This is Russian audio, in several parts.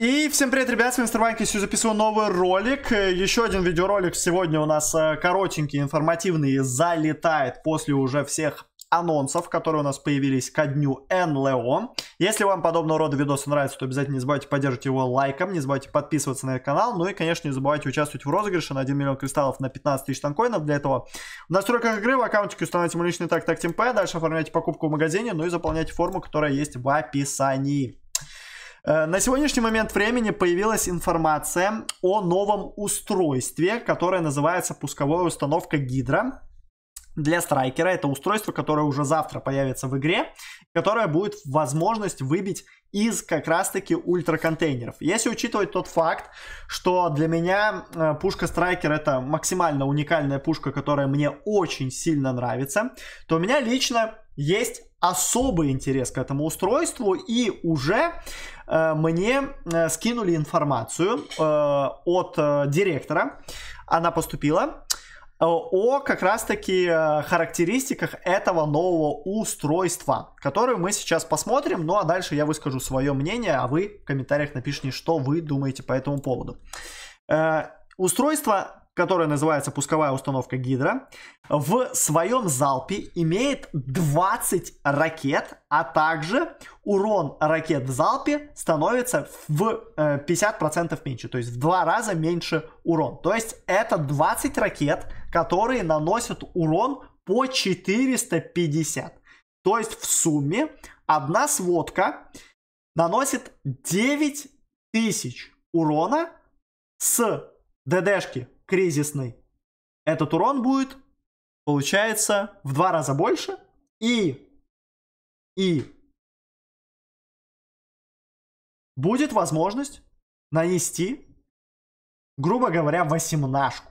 И всем привет, ребят, с вами Старванк, Сегодня записываю новый ролик. Э, Еще один видеоролик сегодня у нас э, коротенький, информативный, залетает после уже всех анонсов, которые у нас появились ко дню НЛО. Если вам подобного рода видосы нравятся, то обязательно не забывайте поддерживать его лайком, не забывайте подписываться на этот канал, ну и, конечно, не забывайте участвовать в розыгрыше на 1 миллион кристаллов на 15 тысяч танкоинов. Для этого в настройках игры в аккаунтике устанавливайте мой личный так так темпе, дальше оформляйте покупку в магазине, ну и заполняйте форму, которая есть в описании. Э, на сегодняшний момент времени появилась информация о новом устройстве, которое называется пусковая установка Гидра для страйкера. Это устройство, которое уже завтра появится в игре, которое будет возможность выбить из как раз-таки ультраконтейнеров. Если учитывать тот факт, что для меня э, пушка Страйкер это максимально уникальная пушка, которая мне очень сильно нравится, то у меня лично есть особый интерес к этому устройству, и уже э, мне э, скинули информацию э, от э, директора, она поступила, э, о как раз-таки э, характеристиках этого нового устройства, которое мы сейчас посмотрим, ну а дальше я выскажу свое мнение, а вы в комментариях напишите, что вы думаете по этому поводу. Э, устройство которая называется пусковая установка Гидра, в своем залпе имеет 20 ракет, а также урон ракет в залпе становится в 50% э, меньше, то есть в два раза меньше урон. То есть это 20 ракет, которые наносят урон по 450. То есть в сумме одна сводка наносит 9000 урона с ДДшки кризисный, этот урон будет, получается, в два раза больше. И, и будет возможность нанести, грубо говоря, восемнашку.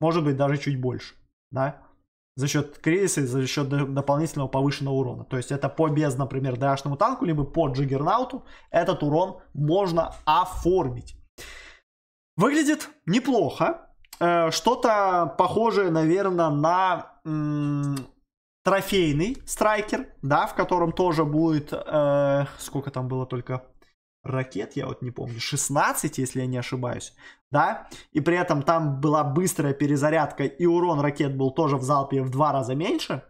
Может быть, даже чуть больше, да? За счет кризиса и за счет дополнительного повышенного урона. То есть это по без, например, дашному танку, либо по джиггернауту этот урон можно оформить. Выглядит неплохо. Э, что-то похожее, наверное, на трофейный страйкер, да, в котором тоже будет, э, сколько там было только ракет, я вот не помню, 16, если я не ошибаюсь, да, и при этом там была быстрая перезарядка, и урон ракет был тоже в залпе в два раза меньше, э,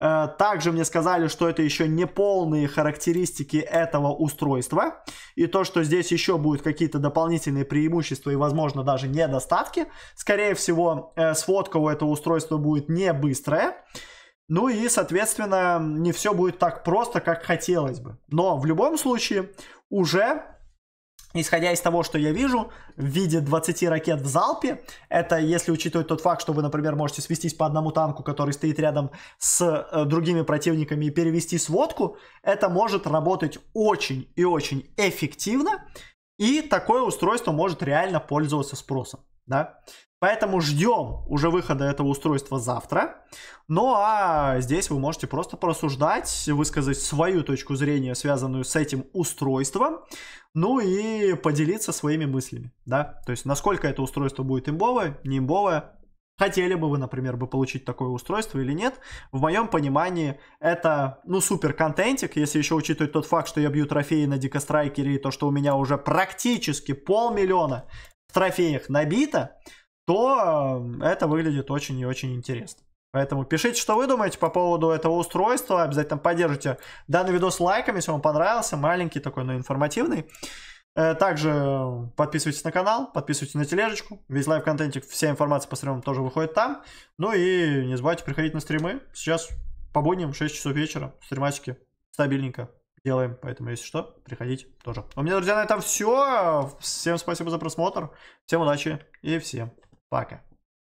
Э, также мне сказали, что это еще не полные характеристики этого устройства. И то, что здесь еще будут какие-то дополнительные преимущества и, возможно, даже недостатки. Скорее всего, э, сфотка у этого устройства будет не быстрая. Ну и, соответственно, не все будет так просто, как хотелось бы. Но в любом случае, уже Исходя из того, что я вижу в виде 20 ракет в залпе, это если учитывать тот факт, что вы, например, можете свестись по одному танку, который стоит рядом с э, другими противниками и перевести сводку, это может работать очень и очень эффективно, и такое устройство может реально пользоваться спросом да. Поэтому ждем уже выхода этого устройства завтра. Ну а здесь вы можете просто порассуждать, высказать свою точку зрения, связанную с этим устройством, ну и поделиться своими мыслями, да. То есть насколько это устройство будет имбовое, не имбовое, Хотели бы вы, например, бы получить такое устройство или нет? В моем понимании это, ну, супер контентик, если еще учитывать тот факт, что я бью трофеи на Дикострайкере и то, что у меня уже практически полмиллиона трофеях набито, то э, это выглядит очень и очень интересно. Поэтому пишите, что вы думаете по поводу этого устройства. Обязательно поддержите данный видос лайком, если вам понравился. Маленький такой, но информативный. Э, также э, подписывайтесь на канал, подписывайтесь на тележечку. Весь лайв-контентик, вся информация по стримам тоже выходит там. Ну и не забывайте приходить на стримы. Сейчас по будням 6 часов вечера. Стримасики стабильненько делаем. Поэтому, если что, приходите тоже. У меня, друзья, на этом все. Всем спасибо за просмотр. Всем удачи и всем пока.